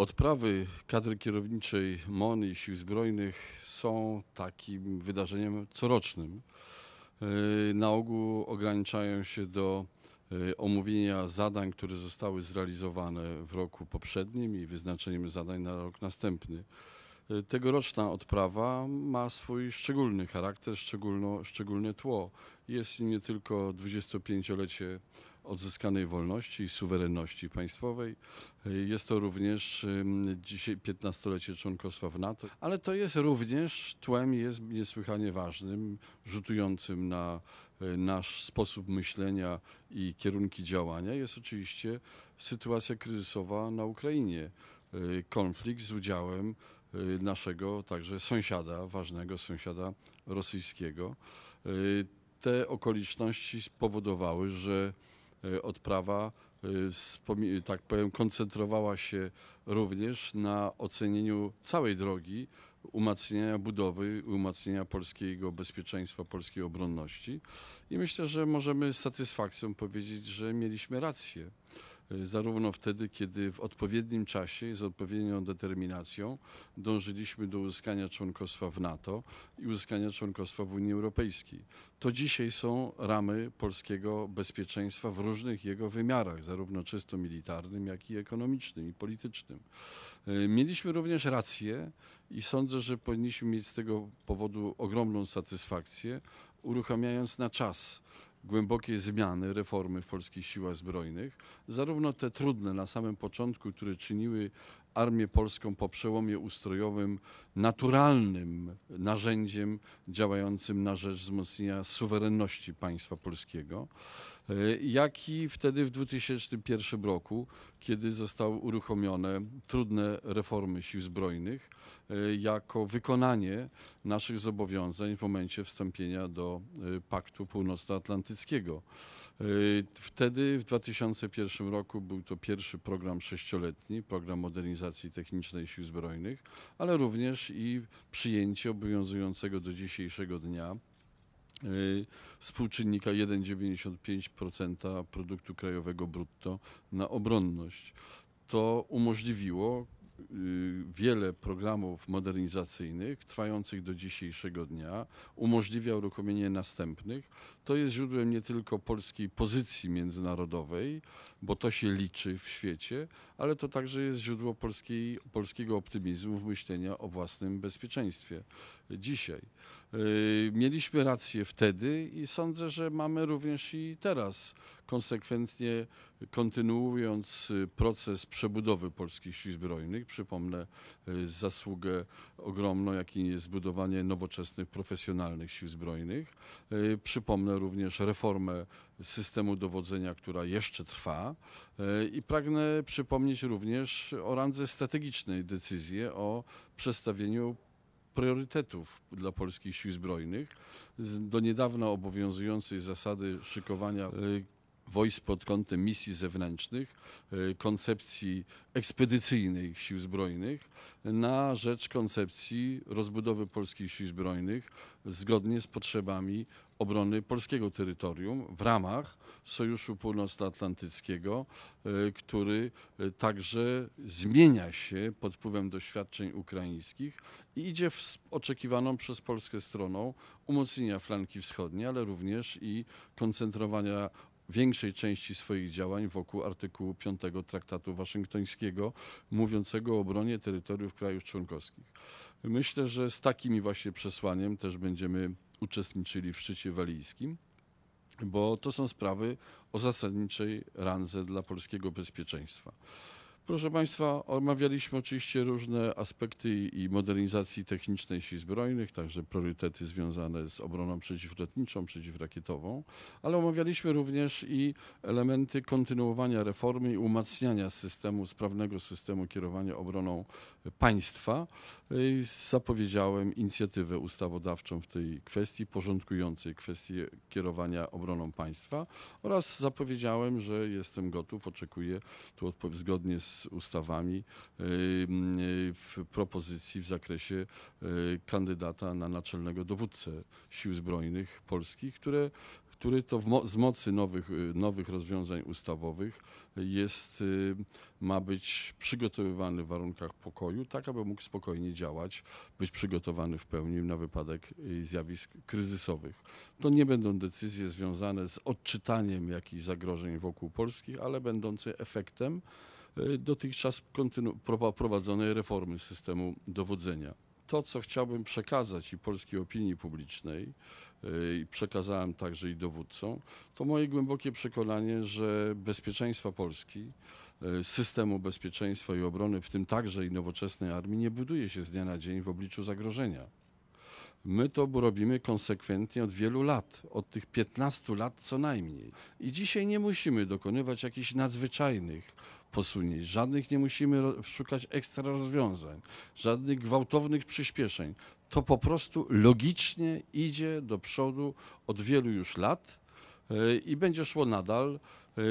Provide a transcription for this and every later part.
Odprawy kadry kierowniczej MON i Sił Zbrojnych są takim wydarzeniem corocznym. Y, na ogół ograniczają się do y, omówienia zadań, które zostały zrealizowane w roku poprzednim i wyznaczeniem zadań na rok następny. Y, tegoroczna odprawa ma swój szczególny charakter, szczególno, szczególne tło. Jest nie tylko 25-lecie odzyskanej wolności i suwerenności państwowej. Jest to również dzisiaj 15-lecie członkostwa w NATO, ale to jest również tłem jest niesłychanie ważnym, rzutującym na y, nasz sposób myślenia i kierunki działania jest oczywiście sytuacja kryzysowa na Ukrainie. Y, konflikt z udziałem y, naszego także sąsiada, ważnego sąsiada rosyjskiego. Te okoliczności spowodowały, że E, odprawa, e, tak powiem, koncentrowała się również na ocenieniu całej drogi umacniania budowy, umacniania polskiego bezpieczeństwa, polskiej obronności. I myślę, że możemy z satysfakcją powiedzieć, że mieliśmy rację. Y, zarówno wtedy, kiedy w odpowiednim czasie i z odpowiednią determinacją dążyliśmy do uzyskania członkostwa w NATO i uzyskania członkostwa w Unii Europejskiej. To dzisiaj są ramy polskiego bezpieczeństwa w różnych jego wymiarach, zarówno czysto militarnym, jak i ekonomicznym i politycznym. Y, mieliśmy również rację i sądzę, że powinniśmy mieć z tego powodu ogromną satysfakcję, uruchamiając na czas głębokie zmiany, reformy w polskich siłach zbrojnych, zarówno te trudne na samym początku, które czyniły armię polską po przełomie ustrojowym naturalnym narzędziem działającym na rzecz wzmocnienia suwerenności państwa polskiego, e, jak i wtedy w 2001 roku, kiedy zostały uruchomione trudne reformy sił zbrojnych e, jako wykonanie naszych zobowiązań w momencie wstąpienia do e, Paktu Północnoatlantyckiego. Wtedy w 2001 roku był to pierwszy program sześcioletni, program modernizacji Technicznej Sił Zbrojnych, ale również i przyjęcie obowiązującego do dzisiejszego dnia y, współczynnika 1,95% produktu krajowego brutto na obronność. To umożliwiło Y, wiele programów modernizacyjnych trwających do dzisiejszego dnia, umożliwia uruchomienie następnych. To jest źródłem nie tylko polskiej pozycji międzynarodowej, bo to się liczy w świecie, ale to także jest źródło polskiej, polskiego optymizmu w myśleniu o własnym bezpieczeństwie dzisiaj. Y, mieliśmy rację wtedy i sądzę, że mamy również i teraz, konsekwentnie kontynuując y, proces przebudowy polskich sił zbrojnych. Przypomnę y, zasługę ogromną, jaką jest zbudowanie nowoczesnych, profesjonalnych sił zbrojnych. Przypomnę również reformę systemu dowodzenia, która jeszcze trwa i pragnę przypomnieć również o randze strategicznej decyzję o przestawieniu priorytetów dla polskich sił zbrojnych, do niedawna obowiązującej zasady szykowania y, wojsk pod kątem misji zewnętrznych, e, koncepcji ekspedycyjnej sił zbrojnych na rzecz koncepcji rozbudowy polskich sił zbrojnych zgodnie z potrzebami obrony polskiego terytorium w ramach Sojuszu Północnoatlantyckiego, e, który e, także zmienia się pod wpływem doświadczeń ukraińskich i idzie w oczekiwaną przez Polskę stroną umocnienia flanki wschodniej, ale również i koncentrowania większej części swoich działań wokół artykułu 5 Traktatu Waszyngtońskiego, mówiącego o obronie terytoriów krajów członkowskich. Myślę, że z takim właśnie przesłaniem też będziemy uczestniczyli w szczycie walijskim bo to są sprawy o zasadniczej randze dla polskiego bezpieczeństwa. Proszę Państwa, omawialiśmy oczywiście różne aspekty i modernizacji technicznej sił zbrojnych, także priorytety związane z obroną przeciwlotniczą, przeciwrakietową, ale omawialiśmy również i elementy kontynuowania reformy i umacniania systemu, sprawnego systemu kierowania obroną państwa. Zapowiedziałem inicjatywę ustawodawczą w tej kwestii, porządkującej kwestię kierowania obroną państwa oraz zapowiedziałem, że jestem gotów, oczekuję tu zgodnie z z ustawami y, w propozycji w zakresie y, kandydata na naczelnego dowódcę Sił Zbrojnych Polskich, które który to z mocy nowych, y, nowych rozwiązań ustawowych jest, ma być przygotowywany w warunkach pokoju, tak aby mógł spokojnie działać, być przygotowany w pełni na wypadek zjawisk kryzysowych. To nie będą decyzje związane z odczytaniem jakichś zagrożeń wokół Polski, ale będące efektem E, dotychczas prowadzonej reformy systemu dowodzenia. To, co chciałbym przekazać i polskiej opinii publicznej, e, i przekazałem także i dowódcom, to moje głębokie przekonanie, że bezpieczeństwa Polski, e, systemu bezpieczeństwa i obrony, w tym także i nowoczesnej armii, nie buduje się z dnia na dzień w obliczu zagrożenia. My to robimy konsekwentnie od wielu lat, od tych 15 lat co najmniej. I dzisiaj nie musimy dokonywać jakichś nadzwyczajnych posunięć, żadnych nie musimy szukać ekstra rozwiązań, żadnych gwałtownych przyspieszeń. To po prostu logicznie idzie do przodu od wielu już lat e, i będzie szło nadal.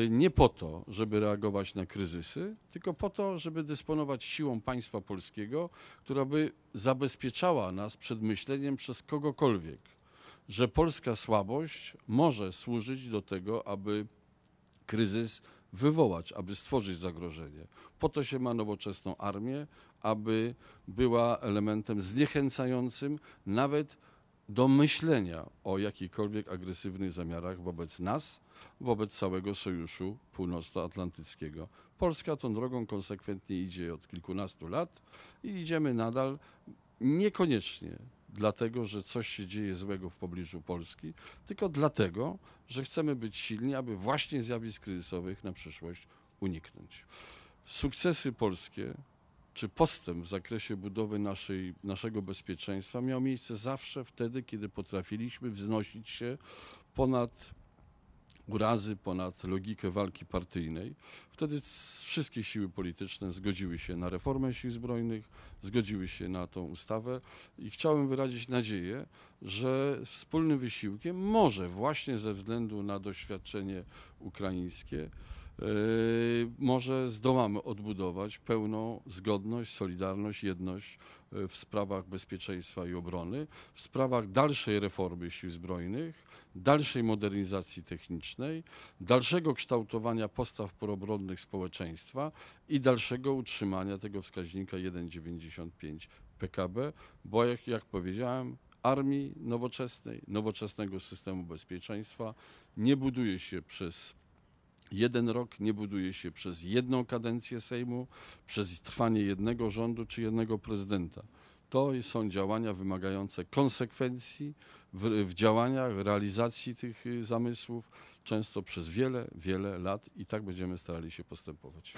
Y, nie po to, żeby reagować na kryzysy, tylko po to, żeby dysponować siłą państwa polskiego, która by zabezpieczała nas przed myśleniem przez kogokolwiek, że polska słabość może służyć do tego, aby kryzys wywołać, aby stworzyć zagrożenie. Po to się ma nowoczesną armię, aby była elementem zniechęcającym nawet do myślenia o jakichkolwiek agresywnych zamiarach wobec nas wobec całego Sojuszu Północnoatlantyckiego. Polska tą drogą konsekwentnie idzie od kilkunastu lat i idziemy nadal niekoniecznie dlatego, że coś się dzieje złego w pobliżu Polski, tylko dlatego, że chcemy być silni, aby właśnie zjawisk kryzysowych na przyszłość uniknąć. Sukcesy polskie czy postęp w zakresie budowy naszej, naszego bezpieczeństwa miał miejsce zawsze wtedy, kiedy potrafiliśmy wznosić się ponad urazy ponad logikę walki partyjnej. Wtedy wszystkie siły polityczne zgodziły się na reformę sił zbrojnych, zgodziły się na tą ustawę i chciałem wyrazić nadzieję, że wspólnym wysiłkiem może właśnie ze względu na doświadczenie ukraińskie Yy, może zdołamy odbudować pełną zgodność, solidarność, jedność yy, w sprawach bezpieczeństwa i obrony, w sprawach dalszej reformy sił zbrojnych, dalszej modernizacji technicznej, dalszego kształtowania postaw proobronnych społeczeństwa i dalszego utrzymania tego wskaźnika 1,95 PKB, bo jak, jak powiedziałem, armii nowoczesnej, nowoczesnego systemu bezpieczeństwa nie buduje się przez Jeden rok nie buduje się przez jedną kadencję Sejmu, przez trwanie jednego rządu czy jednego prezydenta. To są działania wymagające konsekwencji w, w działaniach, realizacji tych y, zamysłów, często przez wiele, wiele lat i tak będziemy starali się postępować.